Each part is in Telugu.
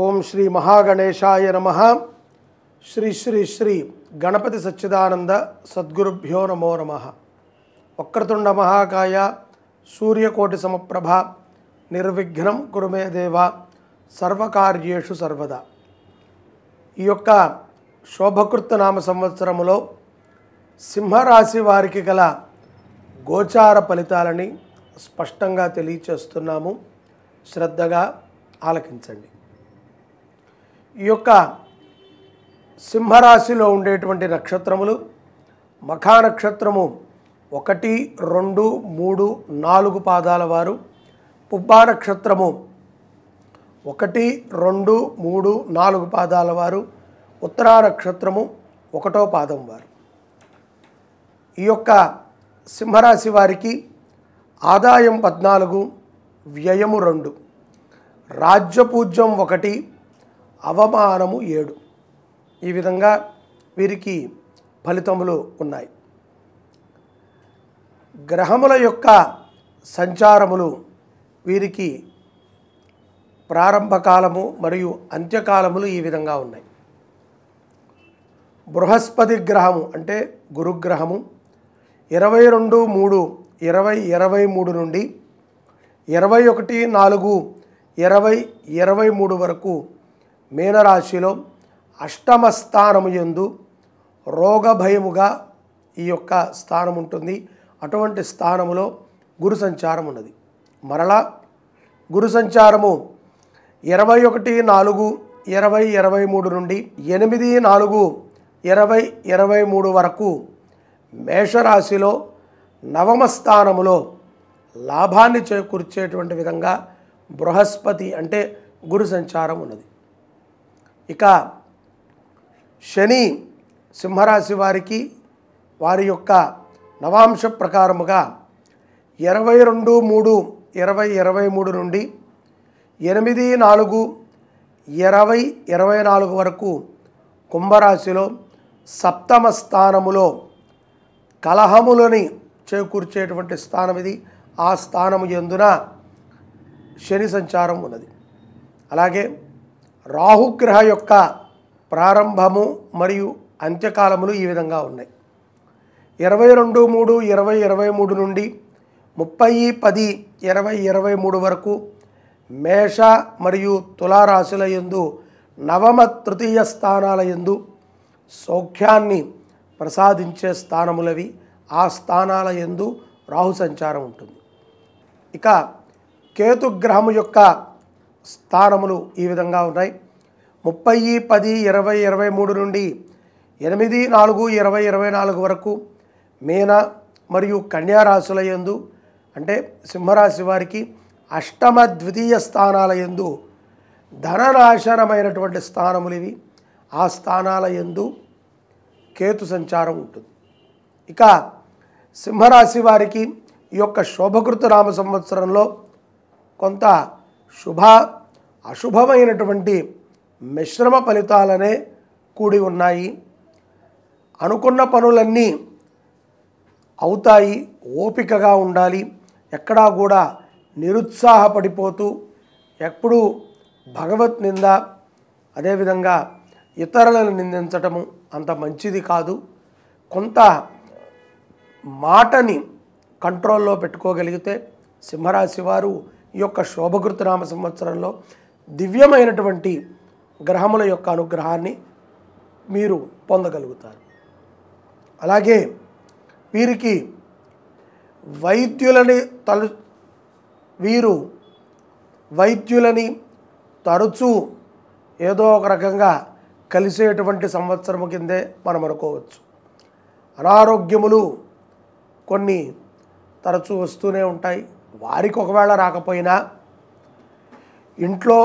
ఓం శ్రీ మహాగణేశాయ నమ శ్రీ శ్రీ శ్రీ గణపతి సచ్చిదానంద సద్గురుభ్యో నమో నమ వక్రతుండ మహాకాయ సూర్యకోటి సమప్రభ నిర్విఘ్నం కురుమే దేవ సర్వకార్యేషు సర్వదా ఈ యొక్క శోభకృత నామ సంవత్సరములో సింహరాశి వారికి గల గోచార ఫలితాలని స్పష్టంగా తెలియచేస్తున్నాము శ్రద్ధగా ఆలకించండి ఈ యొక్క సింహరాశిలో ఉండేటువంటి నక్షత్రములు మఖా నక్షత్రము ఒకటి రెండు మూడు నాలుగు పాదాల వారు పుబ్బా నక్షత్రము ఒకటి రెండు మూడు నాలుగు పాదాల వారు ఉత్తరా నక్షత్రము ఒకటో పాదం వారు ఈ యొక్క సింహరాశి వారికి ఆదాయం పద్నాలుగు వ్యయము రెండు రాజ్యపూజ్యం ఒకటి అవమానము ఏడు ఈ విధంగా వీరికి ఫలితములు ఉన్నాయి గ్రహముల యొక్క సంచారములు వీరికి ప్రారంభకాలము మరియు అంత్యకాలములు ఈ విధంగా ఉన్నాయి బృహస్పతి గ్రహము అంటే గురుగ్రహము ఇరవై రెండు మూడు ఇరవై ఇరవై మూడు నుండి ఇరవై ఒకటి నాలుగు ఇరవై ఇరవై మూడు వరకు మీనరాశిలో అష్టమ స్థానము ఎందు రోగభయముగా ఈ యొక్క స్థానం ఉంటుంది అటువంటి స్థానములో గురు సంచారం ఉన్నది మరలా గురు సంచారము ఇరవై ఒకటి నాలుగు ఇరవై ఇరవై మూడు నుండి ఎనిమిది నాలుగు ఇరవై ఇరవై మూడు వరకు మేషరాశిలో నవమ స్థానములో లాభాన్ని చేకూర్చేటువంటి విధంగా బృహస్పతి అంటే గురు సంచారం ఉన్నది ఇక శని సింహరాశి వారికి వారి యొక్క నవాంశ ప్రకారముగా ఇరవై రెండు మూడు ఇరవై ఇరవై మూడు నుండి ఎనిమిది నాలుగు ఇరవై ఇరవై నాలుగు వరకు కుంభరాశిలో సప్తమ స్థానములో కలహములని చేకూర్చేటువంటి స్థానం ఇది ఆ స్థానము ఎందున శని సంచారం ఉన్నది అలాగే రాహుగ్రహ యొక్క ప్రారంభము మరియు అంత్యకాలములు ఈ విధంగా ఉన్నాయి ఇరవై రెండు మూడు ఇరవై ఇరవై మూడు నుండి ముప్పై పది ఇరవై ఇరవై మూడు వరకు మేష మరియు తులారాశుల ఎందు నవమ తృతీయ స్థానాల ఎందు సౌఖ్యాన్ని ప్రసాదించే స్థానములవి ఆ స్థానాల ఎందు రాహు సంచారం ఉంటుంది ఇక కేతుగ్రహము యొక్క స్థానములు ఈ విధంగా ఉన్నాయి ముప్పై పది ఇరవై ఇరవై మూడు నుండి ఎనిమిది నాలుగు ఇరవై ఇరవై నాలుగు వరకు మీన మరియు కన్యారాశుల ఎందు అంటే సింహరాశి వారికి అష్టమ ద్వితీయ స్థానాల ఎందు ధననాశనమైనటువంటి స్థానములు ఇవి ఆ స్థానాల ఎందు కేతు సంచారం ఉంటుంది ఇక సింహరాశి వారికి ఈ యొక్క శోభకృత నామ సంవత్సరంలో కొంత శుభ అశుభమైనటువంటి మిశ్రమ ఫలితాలనే కూడి ఉన్నాయి అనుకున్న పనులన్నీ అవుతాయి ఓపికగా ఉండాలి ఎక్కడా కూడా నిరుత్సాహపడిపోతూ ఎప్పుడూ భగవత్ నింద అదేవిధంగా ఇతరులను నిందించటము అంత మంచిది కాదు కొంత మాటని కంట్రోల్లో పెట్టుకోగలిగితే సింహరాశి వారు ఈ యొక్క శోభకృతనామ సంవత్సరంలో దివ్యమైనటువంటి గ్రహముల యొక్క అనుగ్రహాన్ని మీరు పొందగలుగుతారు అలాగే వీరికి వైద్యులని తలు వీరు వైద్యులని తరచూ ఏదో ఒక రకంగా కలిసేటువంటి సంవత్సరము కిందే మనం అనుకోవచ్చు అనారోగ్యములు కొన్ని తరచూ వస్తూనే ఉంటాయి వారికి ఒకవేళ రాకపోయినా ఇంట్లో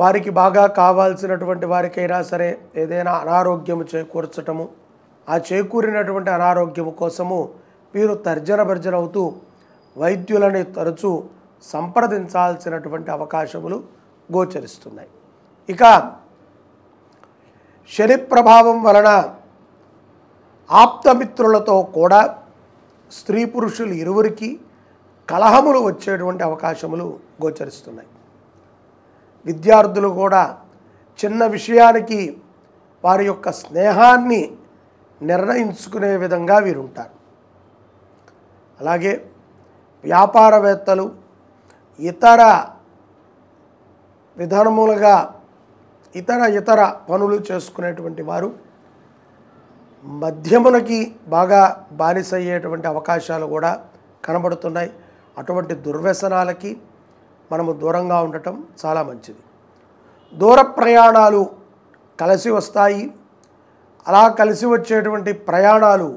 వారికి బాగా కావాల్సినటువంటి వారికైనా సరే ఏదైనా అనారోగ్యం చేకూర్చటము ఆ చేకూరినటువంటి అనారోగ్యం కోసము వీరు తర్జన భర్జన అవుతూ వైద్యులని తరచూ సంప్రదించాల్సినటువంటి అవకాశములు గోచరిస్తున్నాయి ఇక శని ప్రభావం వలన ఆప్తమిత్రులతో కూడా స్త్రీ పురుషులు ఇరువురికి కలహములు వచ్చేటువంటి అవకాశములు గోచరిస్తున్నాయి విద్యార్థులు కూడా చిన్న విషయానికి వారి యొక్క స్నేహాన్ని నిర్ణయించుకునే విధంగా వీరుంటారు అలాగే వ్యాపారవేత్తలు ఇతర విధానములుగా ఇతర ఇతర పనులు చేసుకునేటువంటి వారు మధ్యమునకి బాగా బానిసయ్యేటువంటి అవకాశాలు కూడా కనబడుతున్నాయి అటువంటి దుర్వ్యసనాలకి మనము దూరంగా ఉండటం చాలా మంచిది దూర ప్రయాణాలు కలిసి వస్తాయి అలా కలిసి వచ్చేటువంటి ప్రయాణాలు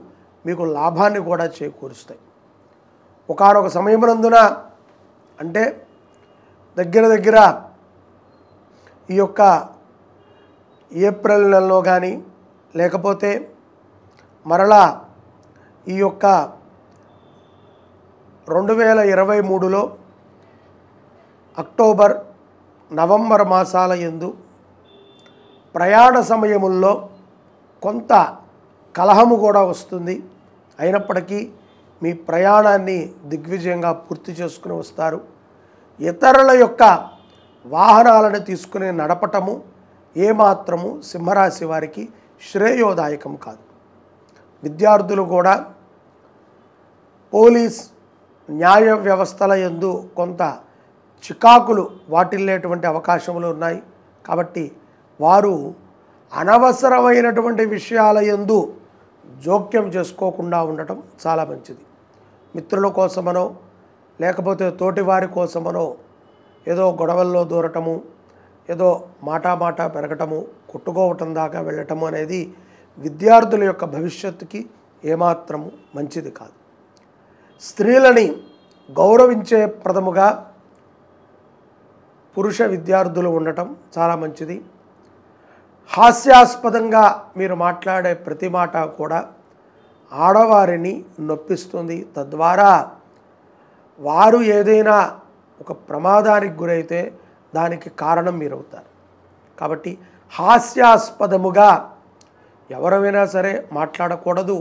మీకు లాభాన్ని కూడా చేకూరుస్తాయి ఒకనొక సమయమునందున అంటే దగ్గర దగ్గర ఈ యొక్క ఏప్రిల్ నెలలో కానీ లేకపోతే మరలా ఈ యొక్క రెండు వేల ఇరవై మూడులో అక్టోబర్ నవంబర్ మాసాల ఎందు ప్రయాణ సమయముల్లో కొంత కలహము కూడా వస్తుంది అయినప్పటికీ మీ ప్రయాణాన్ని దిగ్విజయంగా పూర్తి చేసుకుని వస్తారు ఇతరుల యొక్క వాహనాలను తీసుకుని నడపటము ఏమాత్రము సింహరాశి వారికి శ్రేయోదాయకం కాదు విద్యార్థులు కూడా పోలీస్ న్యాయ వ్యవస్థల ఎందు కొంత చికాకులు వాటిల్లేటువంటి అవకాశములు ఉన్నాయి కాబట్టి వారు అనవసరమైనటువంటి విషయాల ఎందు జోక్యం చేసుకోకుండా ఉండటం చాలా మంచిది మిత్రుల కోసమనో లేకపోతే తోటివారి కోసమనో ఏదో గొడవల్లో దూరటము ఏదో మాటామాట పెరగటము కొట్టుకోవటం దాకా వెళ్ళటము అనేది విద్యార్థుల యొక్క భవిష్యత్తుకి ఏమాత్రము మంచిది కాదు స్త్రీలని గౌరవించే ప్రథముగా పురుష విద్యార్థులు ఉండటం చాలా మంచిది హాస్యాస్పదంగా మీరు మాట్లాడే ప్రతి మాట కూడా ఆడవారిని నొప్పిస్తుంది తద్వారా వారు ఏదైనా ఒక ప్రమాదానికి గురైతే దానికి కారణం మీరవుతారు కాబట్టి హాస్యాస్పదముగా ఎవరైనా సరే మాట్లాడకూడదు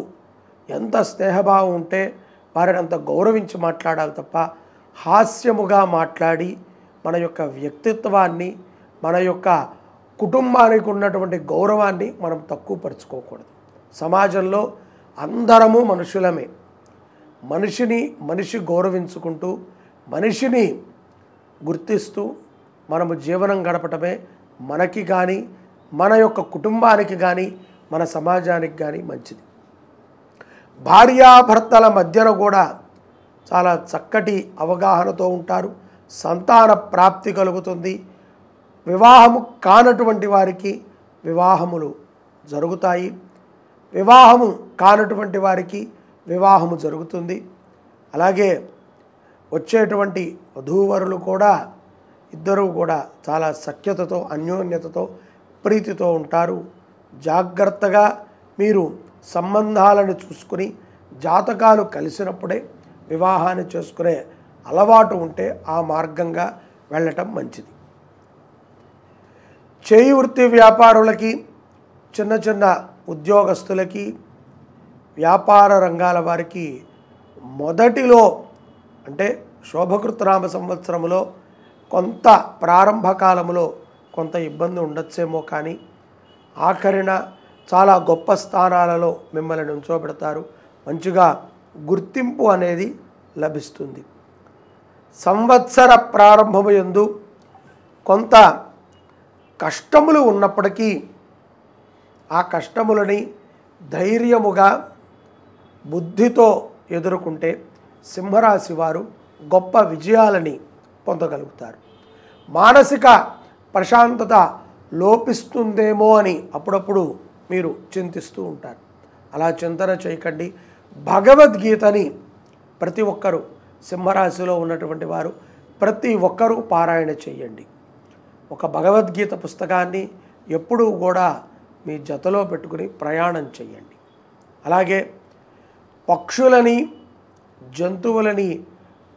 ఎంత స్నేహభావం ఉంటే వారిని అంత గౌరవించి మాట్లాడాలి తప్ప హాస్యముగా మాట్లాడి మన యొక్క వ్యక్తిత్వాన్ని మన యొక్క కుటుంబానికి ఉన్నటువంటి గౌరవాన్ని మనం తక్కువపరుచుకోకూడదు సమాజంలో అందరము మనుషులమే మనిషిని మనిషి గౌరవించుకుంటూ మనిషిని గుర్తిస్తూ మనము జీవనం గడపటమే మనకి కానీ మన యొక్క కుటుంబానికి కానీ మన సమాజానికి కానీ మంచిది భార్యాభర్తల మధ్యన కూడా చాలా చక్కటి అవగాహనతో ఉంటారు సంతాన ప్రాప్తి కలుగుతుంది వివాహము కానటువంటి వారికి వివాహములు జరుగుతాయి వివాహము కానటువంటి వారికి వివాహము జరుగుతుంది అలాగే వచ్చేటువంటి వధూవరులు కూడా ఇద్దరు కూడా చాలా సఖ్యతతో అన్యోన్యతతో ప్రీతితో ఉంటారు జాగ్రత్తగా మీరు సంబంధాలను చూసుకుని జాతకాలు కలిసినప్పుడే వివాహాన్ని చేసుకునే అలవాటు ఉంటే ఆ మార్గంగా వెళ్ళటం మంచిది చేయి వృత్తి వ్యాపారులకి చిన్న చిన్న ఉద్యోగస్తులకి వ్యాపార రంగాల వారికి మొదటిలో అంటే శోభకృతనామ సంవత్సరంలో కొంత ప్రారంభ కాలంలో కొంత ఇబ్బంది ఉండొచ్చేమో కానీ ఆఖరిన చాలా గొప్ప స్థానాలలో మిమ్మల్ని ఉంచోబెడతారు మంచిగా గుర్తింపు అనేది లభిస్తుంది సంవత్సర ప్రారంభమయందు కొంత కష్టములు ఉన్నప్పటికీ ఆ కష్టములని ధైర్యముగా బుద్ధితో ఎదుర్కొంటే సింహరాశి వారు గొప్ప విజయాలని పొందగలుగుతారు మానసిక ప్రశాంతత లోపిస్తుందేమో అని అప్పుడప్పుడు మీరు చింతిస్తూ ఉంటారు అలా చింతన చేయకండి భగవద్గీతని ప్రతి ఒక్కరూ సింహరాశిలో ఉన్నటువంటి వారు ప్రతి ఒక్కరూ పారాయణ చేయండి ఒక భగవద్గీత పుస్తకాన్ని ఎప్పుడూ కూడా మీ జతలో పెట్టుకుని ప్రయాణం చేయండి అలాగే పక్షులని జంతువులని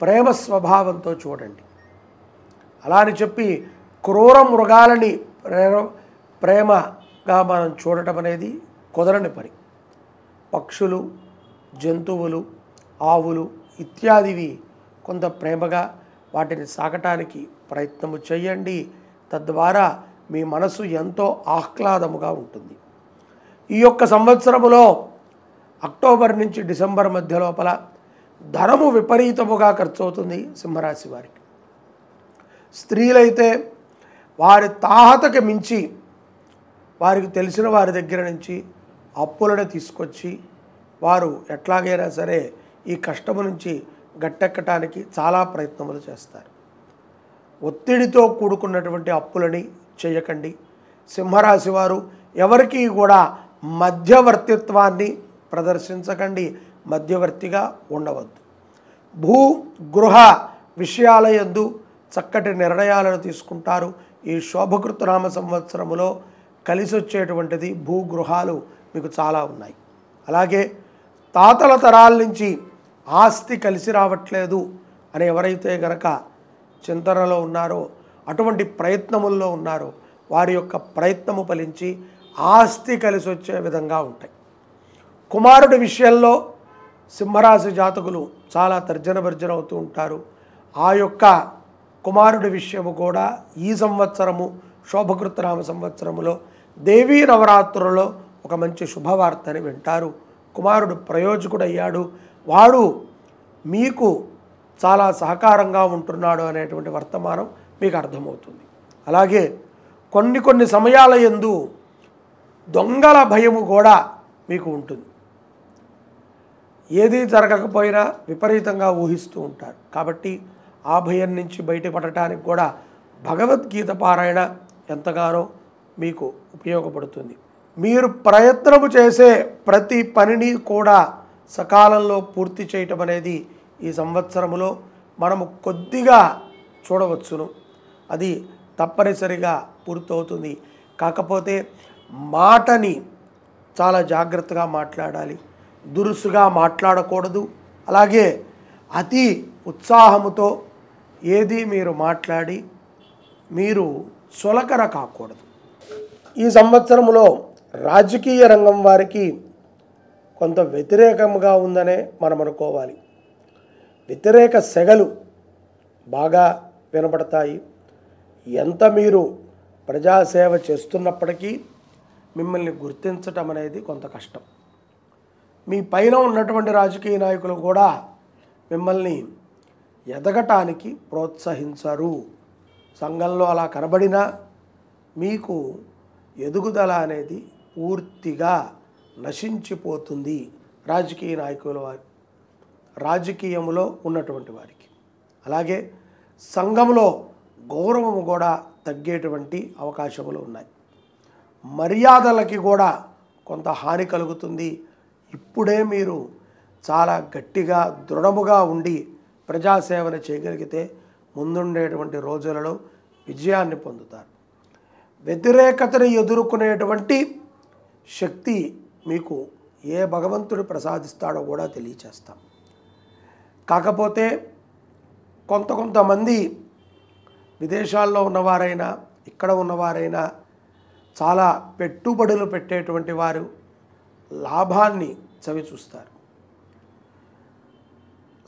ప్రేమ స్వభావంతో చూడండి అలా అని చెప్పి క్రూర మృగాలని ప్రేమ గా మనం చూడటం అనేది కుదరని పని పక్షులు జంతువులు ఆవులు ఇత్యాదివి కొంత ప్రేమగా వాటిని సాగటానికి ప్రయత్నము చేయండి తద్వారా మీ మనసు ఎంతో ఆహ్లాదముగా ఉంటుంది ఈ యొక్క సంవత్సరములో అక్టోబర్ నుంచి డిసెంబర్ మధ్య లోపల ధనము విపరీతముగా ఖర్చు అవుతుంది సింహరాశి వారికి స్త్రీలైతే వారి తాహతకి మించి వారికి తెలిసిన వారి దగ్గర నుంచి అప్పులను తీసుకొచ్చి వారు ఎట్లాగైనా సరే ఈ కష్టము నుంచి గట్టెక్కటానికి చాలా ప్రయత్నములు చేస్తారు ఒత్తిడితో కూడుకున్నటువంటి అప్పులని చేయకండి సింహరాశి వారు ఎవరికి కూడా మధ్యవర్తిత్వాన్ని ప్రదర్శించకండి మధ్యవర్తిగా ఉండవద్దు భూ గృహ విషయాల ఎందు చక్కటి నిర్ణయాలను తీసుకుంటారు ఈ శోభకృత నామ సంవత్సరములో కలిసి వచ్చేటువంటిది భూగృహాలు మీకు చాలా ఉన్నాయి అలాగే తాతల తరాల నుంచి ఆస్తి కలిసి రావట్లేదు అని ఎవరైతే గనక చింతనలో ఉన్నారో అటువంటి ప్రయత్నముల్లో ఉన్నారో వారి యొక్క ప్రయత్నము ఫలించి ఆస్తి కలిసి వచ్చే విధంగా ఉంటాయి కుమారుడి విషయంలో సింహరాశి జాతకులు చాలా తర్జన భర్జన అవుతూ ఉంటారు ఆ యొక్క కుమారుడి విషయము కూడా ఈ సంవత్సరము శోభకృతనామ సంవత్సరములో దేవీ నవరాత్రులలో ఒక మంచి శుభవార్తని వింటారు కుమారుడు ప్రయోజకుడయ్యాడు వాడు మీకు చాలా సహకారంగా ఉంటున్నాడు అనేటువంటి వర్తమానం మీకు అర్థమవుతుంది అలాగే కొన్ని కొన్ని సమయాల ఎందు దొంగల భయము కూడా మీకు ఉంటుంది ఏది జరగకపోయినా విపరీతంగా ఊహిస్తూ ఉంటారు కాబట్టి ఆ భయం నుంచి బయటపడటానికి కూడా భగవద్గీత పారాయణ ఎంతగానో మీకు ఉపయోగపడుతుంది మీరు ప్రయత్నము చేసే ప్రతి పనిని కూడా సకాలంలో పూర్తి చేయటం అనేది ఈ సంవత్సరములో మనము కొద్దిగా చూడవచ్చును అది తప్పనిసరిగా పూర్తవుతుంది కాకపోతే మాటని చాలా జాగ్రత్తగా మాట్లాడాలి దురుసుగా మాట్లాడకూడదు అలాగే అతి ఉత్సాహముతో ఏది మీరు మాట్లాడి మీరు సొలకర కాకూడదు ఈ సంవత్సరంలో రాజకీయ రంగం వారికి కొంత వ్యతిరేకంగా ఉందనే మనం అనుకోవాలి వ్యతిరేక సెగలు బాగా వినపడతాయి ఎంత మీరు ప్రజాసేవ చేస్తున్నప్పటికీ మిమ్మల్ని గుర్తించటం అనేది కొంత కష్టం మీ పైన ఉన్నటువంటి రాజకీయ నాయకులు కూడా మిమ్మల్ని ఎదగటానికి ప్రోత్సహించరు సంఘంలో అలా కనబడినా మీకు ఎదుగుదల అనేది పూర్తిగా నశించిపోతుంది రాజకీయ నాయకుల వారి రాజకీయంలో ఉన్నటువంటి వారికి అలాగే సంఘంలో గౌరవము కూడా తగ్గేటువంటి అవకాశములు ఉన్నాయి మర్యాదలకి కూడా కొంత హాని కలుగుతుంది ఇప్పుడే మీరు చాలా గట్టిగా దృఢముగా ఉండి ప్రజాసేవన చేయగలిగితే ముందుండేటువంటి రోజులలో విజయాన్ని పొందుతారు వ్యతిరేకతను ఎదుర్కొనేటువంటి శక్తి మీకు ఏ భగవంతుడు ప్రసాదిస్తాడో కూడా తెలియచేస్తాం కాకపోతే కొంత కొంతమంది విదేశాల్లో ఉన్నవారైనా ఇక్కడ ఉన్నవారైనా చాలా పెట్టుబడులు పెట్టేటువంటి వారు లాభాన్ని చవి చూస్తారు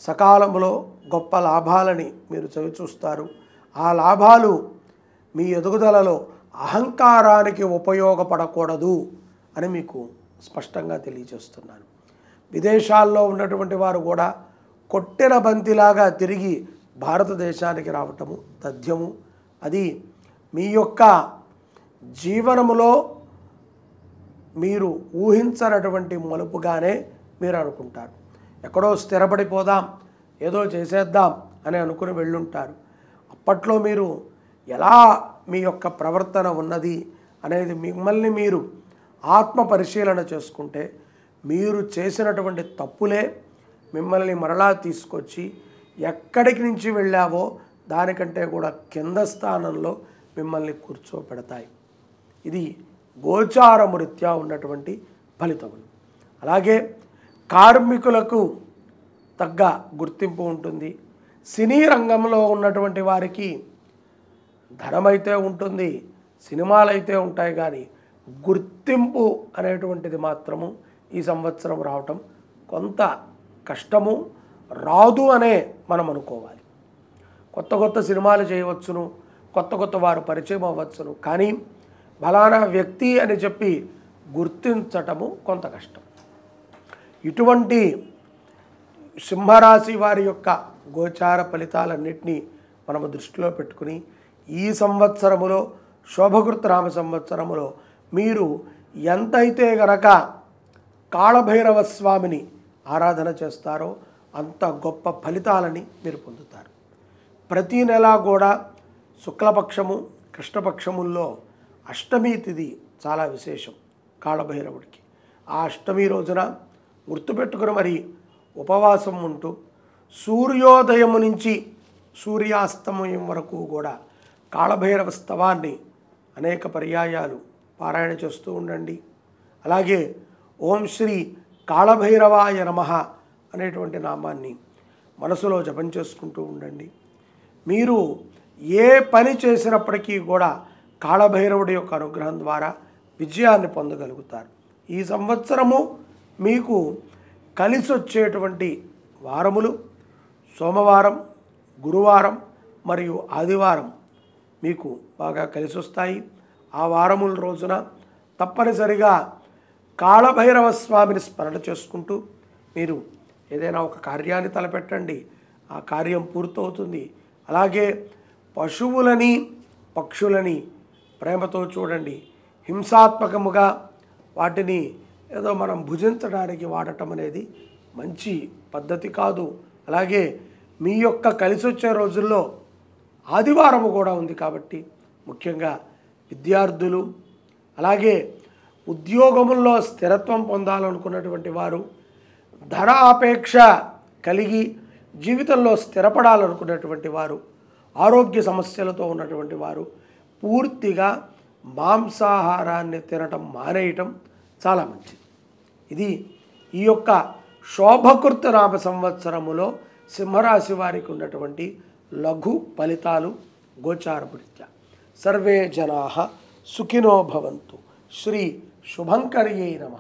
సకాలంలో గొప్ప లాభాలని మీరు చవి చూస్తారు ఆ లాభాలు మీ ఎదుగుదలలో అహంకారానికి ఉపయోగపడకూడదు అని మీకు స్పష్టంగా తెలియజేస్తున్నాను విదేశాల్లో ఉన్నటువంటి వారు కూడా కొట్టిన బంతిలాగా తిరిగి భారతదేశానికి రావటము తథ్యము అది మీ యొక్క జీవనములో మీరు ఊహించనటువంటి మలుపుగానే మీరు అనుకుంటారు ఎక్కడో స్థిరపడిపోదాం ఏదో చేసేద్దాం అని అనుకుని వెళ్ళుంటారు అప్పట్లో మీరు ఎలా మీ యొక్క ప్రవర్తన ఉన్నది అనేది మిమ్మల్ని మీరు ఆత్మ పరిశీలన చేసుకుంటే మీరు చేసినటువంటి తప్పులే మిమ్మల్ని మరలా తీసుకొచ్చి ఎక్కడికి నుంచి వెళ్ళావో దానికంటే కూడా కింద స్థానంలో మిమ్మల్ని కూర్చోపెడతాయి ఇది గోచారమృత్యా ఉన్నటువంటి ఫలితములు అలాగే కార్మికులకు తగ్గ గుర్తింపు ఉంటుంది సినీ రంగంలో ఉన్నటువంటి వారికి ధనమైతే ఉంటుంది సినిమాలు అయితే ఉంటాయి కానీ గుర్తింపు అనేటువంటిది మాత్రము ఈ సంవత్సరం రావటం కొంత కష్టము రాదు అనే మనం అనుకోవాలి కొత్త కొత్త సినిమాలు చేయవచ్చును కొత్త కొత్త వారు పరిచయం అవ్వచ్చును కానీ బలానా వ్యక్తి అని చెప్పి గుర్తించటము కొంత కష్టం ఇటువంటి సింహరాశి వారి యొక్క గోచార ఫలితాలన్నింటినీ మనము దృష్టిలో పెట్టుకుని ఈ సంవత్సరములో రామ సంవత్సరములో మీరు ఎంతైతే గనక కాళభైరవ స్వామిని ఆరాధన చేస్తారో అంత గొప్ప ఫలితాలని మీరు పొందుతారు ప్రతీ నెల కూడా శుక్లపక్షము కృష్ణపక్షముల్లో అష్టమి తిథి చాలా విశేషం కాళభైరవుడికి ఆ అష్టమి రోజున గుర్తుపెట్టుకుని మరి ఉపవాసం ఉంటూ సూర్యోదయం నుంచి సూర్యాస్తమయం వరకు కూడా కాళభైరవ స్తవాన్ని అనేక పర్యాయాలు పారాయణ చేస్తూ ఉండండి అలాగే ఓం శ్రీ కాళభైరవాయ నమ అనేటువంటి నామాన్ని మనసులో జపం చేసుకుంటూ ఉండండి మీరు ఏ పని చేసినప్పటికీ కూడా కాళభైరవుడి యొక్క అనుగ్రహం ద్వారా విజయాన్ని పొందగలుగుతారు ఈ సంవత్సరము మీకు కలిసి వచ్చేటువంటి వారములు సోమవారం గురువారం మరియు ఆదివారం మీకు బాగా కలిసి వస్తాయి ఆ వారముల రోజున తప్పనిసరిగా కాళభైరవ స్వామిని స్మరణ చేసుకుంటూ మీరు ఏదైనా ఒక కార్యాన్ని తలపెట్టండి ఆ కార్యం పూర్తవుతుంది అలాగే పశువులని పక్షులని ప్రేమతో చూడండి హింసాత్మకముగా వాటిని ఏదో మనం భుజించడానికి వాడటం అనేది మంచి పద్ధతి కాదు అలాగే మీ యొక్క కలిసి వచ్చే రోజుల్లో ఆదివారం కూడా ఉంది కాబట్టి ముఖ్యంగా విద్యార్థులు అలాగే ఉద్యోగముల్లో స్థిరత్వం పొందాలనుకున్నటువంటి వారు ధన ఆపేక్ష కలిగి జీవితంలో స్థిరపడాలనుకున్నటువంటి వారు ఆరోగ్య సమస్యలతో ఉన్నటువంటి వారు పూర్తిగా మాంసాహారాన్ని తినటం మానేయటం చాలా మంచిది ఇది ఈ యొక్క శోభకృత నామ సంవత్సరములో సింహరాశి వారికి ఉన్నటువంటి లఘు ఫలితాలు గోచారభృత్యా సర్వే జనా సుఖినో భవంతు శ్రీ శుభంకర్యే నమ